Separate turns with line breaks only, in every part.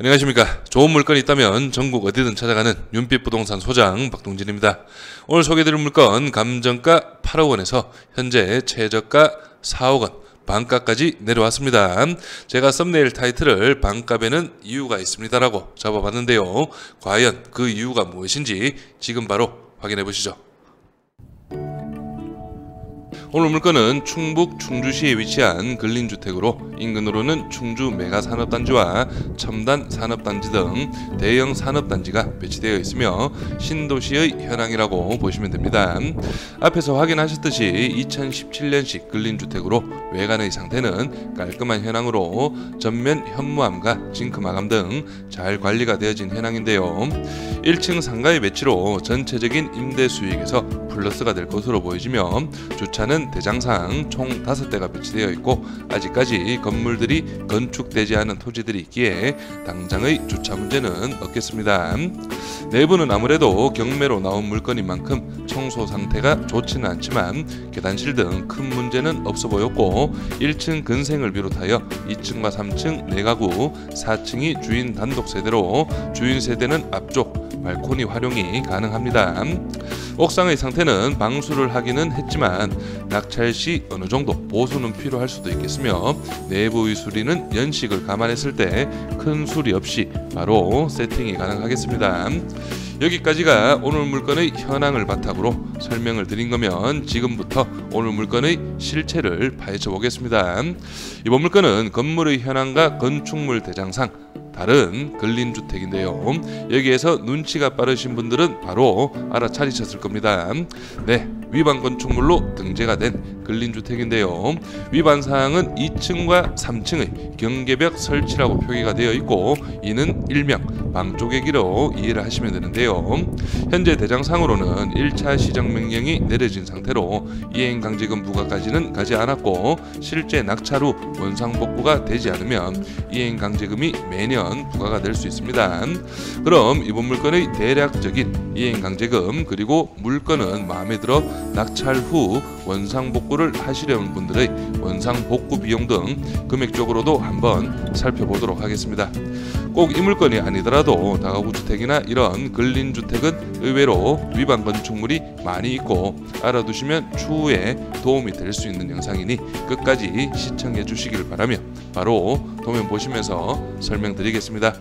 안녕하십니까. 좋은 물건이 있다면 전국 어디든 찾아가는 윤빛 부동산 소장 박동진입니다. 오늘 소개드릴 해 물건 감정가 8억 원에서 현재 최저가 4억 원 반값까지 내려왔습니다. 제가 썸네일 타이틀을 반값에는 이유가 있습니다라고 잡아봤는데요. 과연 그 이유가 무엇인지 지금 바로 확인해 보시죠. 오늘 물건은 충북 충주시에 위치한 근린주택으로 인근으로는 충주 메가산업단지와 첨단산업단지 등 대형 산업단지가 배치되어 있으며 신도시의 현황이라고 보시면 됩니다. 앞에서 확인하셨듯이 2017년식 근린주택으로 외관의 상태는 깔끔한 현황으로 전면 현무암과 징크 마감 등 잘 관리가 되어진 현황인데요. 1층 상가의 매치로 전체적인 임대 수익에서 플러스가 될 것으로 보여지며 주차는 대장상 총 5대가 배치되어 있고 아직까지 건물들이 건축되지 않은 토지들이 있기에 당장의 주차 문제는 없겠습니다. 내부는 아무래도 경매로 나온 물건인 만큼 청소 상태가 좋지는 않지만 계단실 등 큰 문제는 없어 보였고 1층 뭐 근생을 비롯하여 2층과 3층 4가구 4층이 주인 단독 세대로 주인 세대는 앞쪽, 발코니 활용이 가능합니다. 옥상의 상태는 방수를 하기는 했지만 낙찰 시 어느 정도 보수는 필요할 수도 있겠으며 내부의 수리는 연식을 감안했을 때 큰 수리 없이 바로 세팅이 가능하겠습니다. 여기까지가 오늘 물건의 현황을 바탕으로 설명을 드린 거면 지금부터 오늘 물건의 실체를 파헤쳐 보겠습니다. 이번 물건은 건물의 현황과 건축물 대장상 다른 근린주택인데요. 여기에서 눈치가 빠르신 분들은 바로 알아차리셨을 겁니다. 네, 위반 건축물로 등재가 된 근린주택인데요. 위반 사항은 2층과 3층의 경계벽 설치라고 표기가 되어 있고 이는 일명 망쪽의 길로 이해를 하시면 되는데요. 현재 대장상으로는 1차 시정명령이 내려진 상태로 이행강제금 부과까지는 가지 않았고 실제 낙찰 후 원상복구가 되지 않으면 이행강제금이 매년 부과가 될 수 있습니다. 그럼 이번 물건의 대략적인 이행강제금 그리고 물건은 마음에 들어 낙찰 후 원상복구를 하시려는 분들의 원상복구 비용 등 금액적으로도 한번 살펴보도록 하겠습니다. 꼭 이 물건이 아니더라도 해도 다가구주택이나 이런 근린주택은 의외로 위반 건축물이 많이 있고 알아두시면 추후에 도움이 될 수 있는 영상이니 끝까지 시청해 주시길 바라며 바로 도면 보시면서 설명드리겠습니다.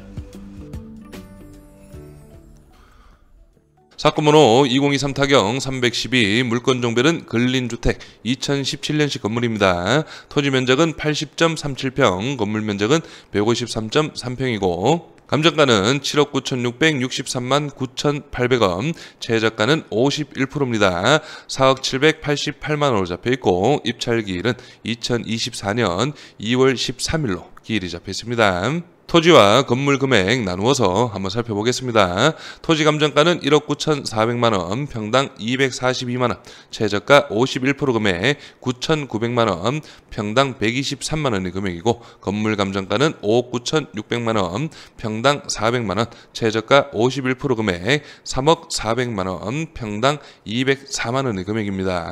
사건 번호 2023 타경 312 물건 종별은 근린주택 2017년식 건물입니다. 토지 면적은 80.37평, 건물 면적은 153.3평이고 감정가는 7억 9,663만 9,800원, 최작가는 51%입니다. 4억 788만 원으로 잡혀 있고 입찰기일은 2024년 2월 13일로 기일이 잡혀 있습니다. 토지와 건물 금액 나누어서 한번 살펴보겠습니다. 토지 감정가는 1억 9,400만원, 평당 242만원, 최저가 51% 금액 9,900만원, 평당 123만원의 금액이고 건물 감정가는 5억 9,600만원, 평당 400만원, 최저가 51% 금액 3억 400만원, 평당 204만원의 금액입니다.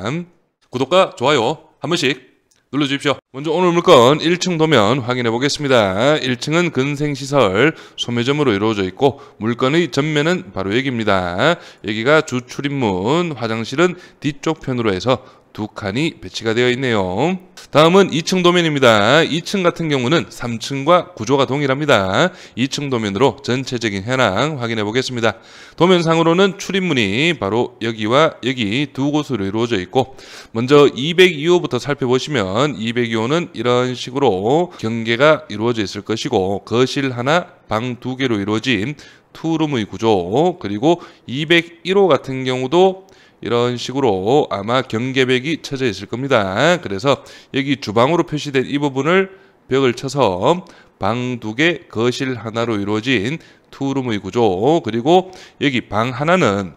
구독과 좋아요 한 번씩 눌러주십시오. 먼저 오늘 물건 1층 도면 확인해 보겠습니다. 1층은 근생시설 소매점으로 이루어져 있고 물건의 전면은 바로 여기입니다. 여기가 주출입문, 화장실은 뒤쪽 편으로 해서 두 칸이 배치가 되어 있네요. 다음은 2층 도면입니다. 2층 같은 경우는 3층과 구조가 동일합니다. 2층 도면으로 전체적인 현황 확인해 보겠습니다. 도면상으로는 출입문이 바로 여기와 여기 두 곳으로 이루어져 있고 먼저 202호부터 살펴보시면 202호는 이런 식으로 경계가 이루어져 있을 것이고 거실 하나, 방 두 개로 이루어진 투룸의 구조 그리고 201호 같은 경우도 이런 식으로 아마 경계벽이 쳐져 있을 겁니다. 그래서 여기 주방으로 표시된 이 부분을 벽을 쳐서 방 두 개, 거실 하나로 이루어진 투룸의 구조 그리고 여기 방 하나는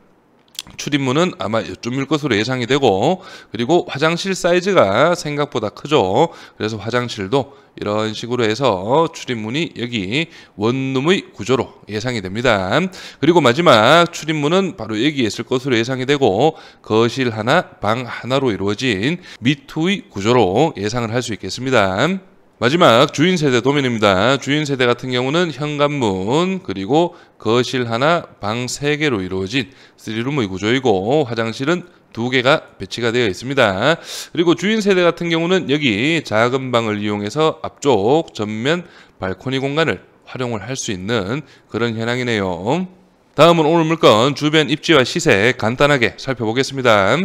출입문은 아마 이쯤일 것으로 예상이 되고 그리고 화장실 사이즈가 생각보다 크죠. 그래서 화장실도 이런 식으로 해서 출입문이 여기 원룸의 구조로 예상이 됩니다. 그리고 마지막 출입문은 바로 여기에 있을 것으로 예상이 되고 거실 하나, 방 하나로 이루어진 미투의 구조로 예상을 할 수 있겠습니다. 마지막 주인 세대 도면입니다. 주인 세대 같은 경우는 현관문 그리고 거실 하나 방 세 개로 이루어진 3룸의 구조이고 화장실은 두 개가 배치가 되어 있습니다. 그리고 주인 세대 같은 경우는 여기 작은 방을 이용해서 앞쪽 전면 발코니 공간을 활용을 할 수 있는 그런 현황이네요. 다음은 오늘 물건 주변 입지와 시세 간단하게 살펴보겠습니다.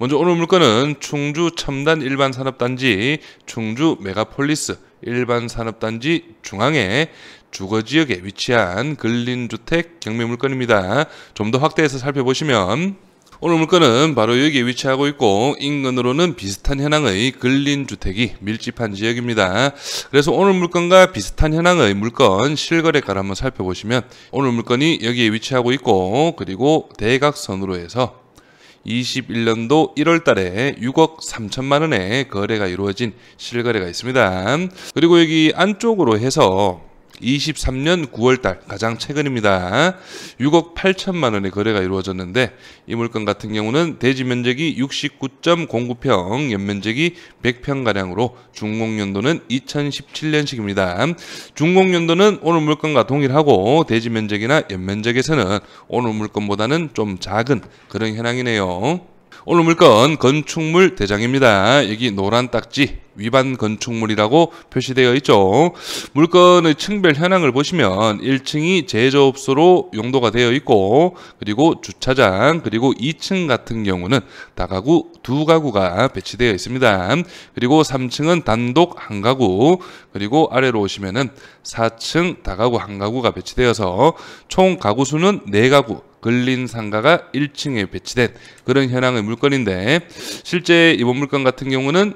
먼저 오늘 물건은 충주 첨단 일반산업단지, 충주 메가폴리스 일반산업단지 중앙에 주거지역에 위치한 근린주택 경매 물건입니다. 좀 더 확대해서 살펴보시면 오늘 물건은 바로 여기에 위치하고 있고 인근으로는 비슷한 현황의 근린 주택이 밀집한 지역입니다. 그래서 오늘 물건과 비슷한 현황의 물건 실거래가를 한번 살펴보시면 오늘 물건이 여기에 위치하고 있고 그리고 대각선으로 해서 21년도 1월 달에 6억 3천만 원의 거래가 이루어진 실거래가 있습니다. 그리고 여기 안쪽으로 해서 23년 9월달 가장 최근입니다. 6억 8천만 원의 거래가 이루어졌는데 이 물건 같은 경우는 대지 면적이 69.09평, 연면적이 100평 가량으로 중공 연도는 2017년식입니다. 중공 연도는 오늘 물건과 동일하고 대지 면적이나 연면적에서는 오늘 물건보다는 좀 작은 그런 현황이네요. 오늘 물건 건축물 대장입니다. 여기 노란 딱지 위반 건축물이라고 표시되어 있죠. 물건의 층별 현황을 보시면 1층이 제조업소로 용도가 되어 있고 그리고 주차장 그리고 2층 같은 경우는 다가구 두 가구가 배치되어 있습니다. 그리고 3층은 단독 한 가구 그리고 아래로 오시면은 4층 다가구 한 가구가 배치되어서 총 가구 수는 4가구 근린 상가가 1층에 배치된 그런 현황의 물건인데 실제 이번 물건 같은 경우는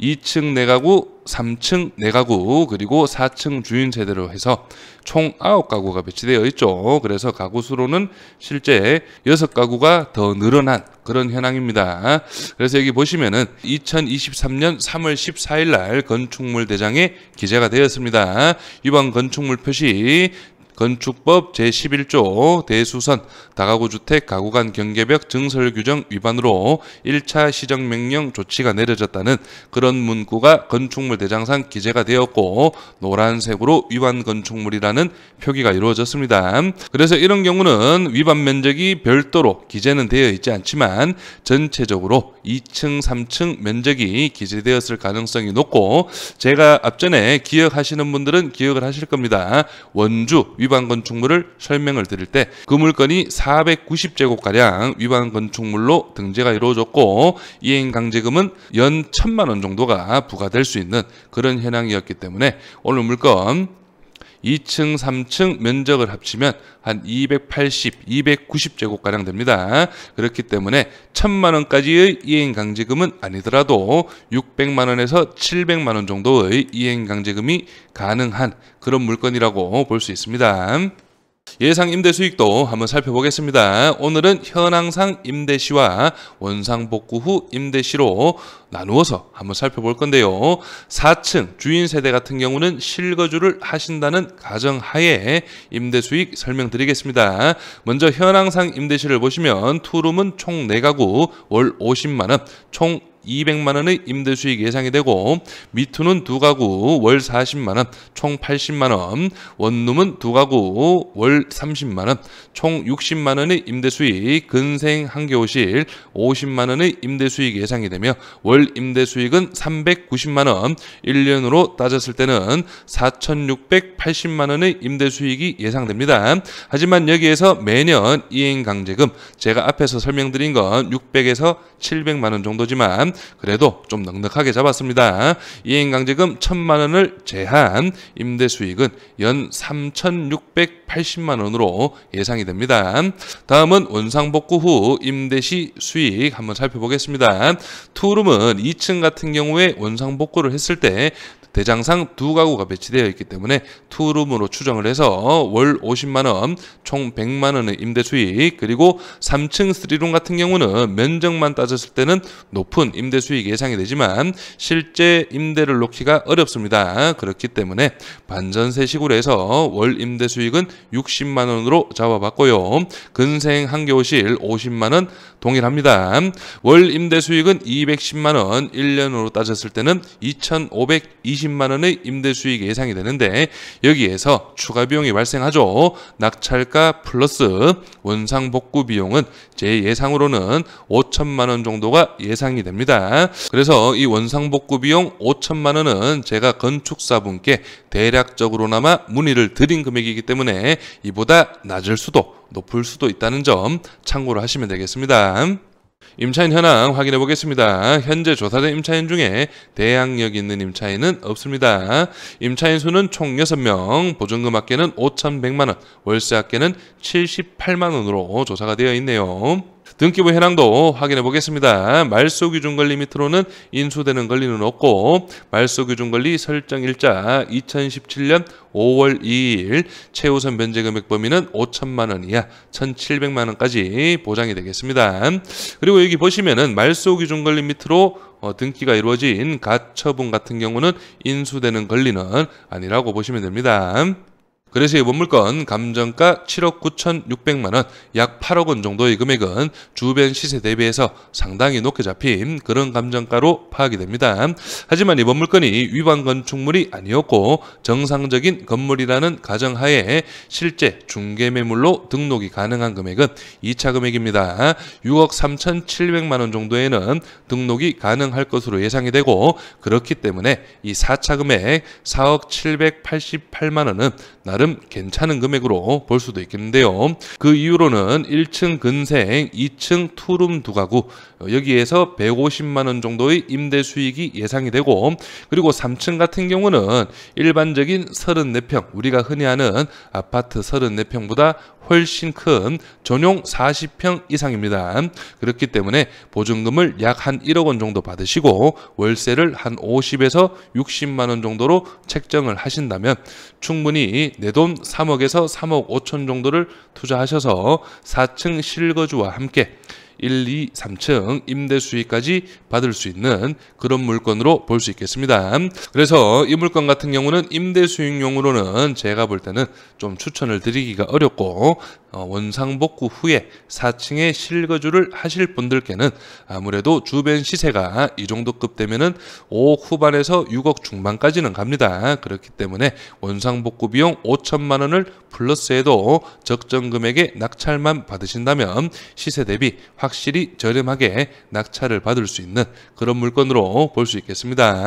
2층 내가구, 3층 내가구, 그리고 4층 주인 세대로 해서 총 9가구가 배치되어 있죠. 그래서 가구 수로는 실제 6가구가 더 늘어난 그런 현황입니다. 그래서 여기 보시면은 2023년 3월 14일 날 건축물 대장에 기재가 되었습니다. 이번 건축물 표시 건축법 제11조 대수선 다가구주택 가구간 경계벽 증설 규정 위반으로 1차 시정명령 조치가 내려졌다는 그런 문구가 건축물 대장상 기재가 되었고 노란색으로 위반 건축물이라는 표기가 이루어졌습니다. 그래서 이런 경우는 위반 면적이 별도로 기재는 되어 있지 않지만 전체적으로 2층, 3층 면적이 기재되었을 가능성이 높고 제가 앞전에 기억하시는 분들은 기억을 하실 겁니다. 원주 위반 건축물을 설명을 드릴 때 그 물건이 490제곱가량 위반 건축물로 등재가 이루어졌고 이행 강제금은 연1 0 0 0만원 정도가 부과될 수 있는 그런 현황이었기 때문에 오늘 물건 2층, 3층 면적을 합치면 한 280, 290제곱가량 됩니다. 그렇기 때문에 1 0 0 0만 원까지의 이행강제금은 아니더라도 600만 원에서 700만 원 정도의 이행강제금이 가능한 그런 물건이라고 볼 수 있습니다. 예상 임대 수익도 한번 살펴보겠습니다. 오늘은 현황상 임대시와 원상복구 후 임대시로 나누어서 한번 살펴볼 건데요. 4층 주인 세대 같은 경우는 실거주를 하신다는 가정하에 임대 수익 설명드리겠습니다. 먼저 현황상 임대시를 보시면 투룸은 총 4가구 월 50만원 총 200만 원의 임대 수익 예상이 되고 미투는 두 가구 월 40만 원, 총 80만 원, 원룸은 두 가구 월 30만 원, 총 60만 원의 임대 수익, 근생 한개오실 50만 원의 임대 수익 예상이 되며 월 임대 수익은 390만 원, 1년으로 따졌을 때는 4,680만 원의 임대 수익이 예상됩니다. 하지만 여기에서 매년 이행 강제금 제가 앞에서 설명드린 건 600에서 700만 원 정도지만 그래도 좀 넉넉하게 잡았습니다. 이행강제금 1천만 원을 제한 임대 수익은 연 3,680만 원으로 예상이 됩니다. 다음은 원상복구 후 임대 시 수익 한번 살펴보겠습니다. 투룸은 2층 같은 경우에 원상복구를 했을 때 대장상 두 가구가 배치되어 있기 때문에 투룸으로 추정을 해서 월 50만 원, 총 100만 원의 임대 수익, 그리고 3층 3룸 같은 경우는 면적만 따졌을 때는 높은 임대 수익이 예상이 되지만 실제 임대를 놓기가 어렵습니다. 그렇기 때문에 반전세 시골에서월 임대 수익은 60만 원으로 잡아봤고요. 근생 한 교실 50만 원 동일합니다. 월 임대 수익은 210만 원, 1년으로 따졌을 때는 2,520만 원의 임대 수익이 예상이 되는데 여기에서 추가 비용이 발생하죠. 낙찰가 플러스 원상 복구 비용은 제 예상으로는 5천만 원 정도가 예상이 됩니다. 있습니다. 그래서 이 원상복구 비용 5천만 원은 제가 건축사분께 대략적으로나마 문의를 드린 금액이기 때문에 이보다 낮을 수도 높을 수도 있다는 점 참고를 하시면 되겠습니다. 임차인 현황 확인해 보겠습니다. 현재 조사된 임차인 중에 대항력 있는 임차인은 없습니다. 임차인 수는 총 6명, 보증금 합계는 5,100만원, 월세 합계는 78만원으로 조사가 되어 있네요. 등기부 현황도 확인해 보겠습니다. 말소 기준 권리 밑으로는 인수되는 권리는 없고 말소 기준 권리 설정 일자 2017년 5월 2일 최우선 변제 금액 범위는 5천만 원 이하 1,700만 원까지 보장이 되겠습니다. 그리고 여기 보시면은 말소 기준 권리 밑으로 어, 등기가 이루어진 가처분 같은 경우는 인수되는 권리는 아니라고 보시면 됩니다. 그래서 이번 물건 감정가 7억 9,600만 원, 약 8억 원 정도의 금액은 주변 시세 대비해서 상당히 높게 잡힌 그런 감정가로 파악이 됩니다. 하지만 이번 물건이 위반 건축물이 아니었고 정상적인 건물이라는 가정하에 실제 중개 매물로 등록이 가능한 금액은 2차 금액입니다. 6억 3,700만 원 정도에는 등록이 가능할 것으로 예상이 되고 그렇기 때문에 이 4차 금액 4억 788만 원은 나름 괜찮은 금액으로 볼 수도 있겠는데요. 그 이후로는 1층 근생, 2층 투룸 두 가구 어, 여기에서 150만 원 정도의 임대 수익이 예상이 되고 그리고 3층 같은 경우는 일반적인 34평 우리가 흔히 아는 아파트 34평보다 훨씬 큰 전용 40평 이상입니다. 그렇기 때문에 보증금을 약 한 1억 원 정도 받으시고 월세를 한 50에서 60만 원 정도로 책정을 하신다면 충분히 내돈 3억에서 3억 5천 정도를 투자하셔서 4층 실거주와 함께 1, 2, 3층 임대 수익까지 받을 수 있는 그런 물건으로 볼 수 있겠습니다. 그래서 이 물건 같은 경우는 임대 수익용으로는 제가 볼 때는 좀 추천을 드리기가 어렵고 어, 원상복구 후에 4층에 실거주를 하실 분들께는 아무래도 주변 시세가 이 정도 급 되면은 5억 후반에서 6억 중반까지는 갑니다. 그렇기 때문에 원상복구 비용 5천만 원을 플러스해도 적정 금액의 낙찰만 받으신다면 시세 대비 확실히 저렴하게 낙찰을 받을 수 있는 그런 물건으로 볼 수 있겠습니다.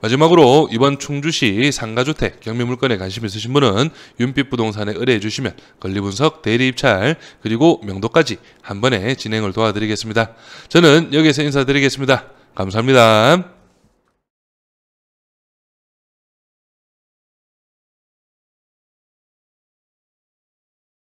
마지막으로 이번 충주시 상가주택 경매물건에 관심 있으신 분은 윤빛부동산에 의뢰해 주시면 권리분석, 대리입찰, 그리고 명도까지 한 번에 진행을 도와드리겠습니다. 저는 여기서 인사드리겠습니다. 감사합니다.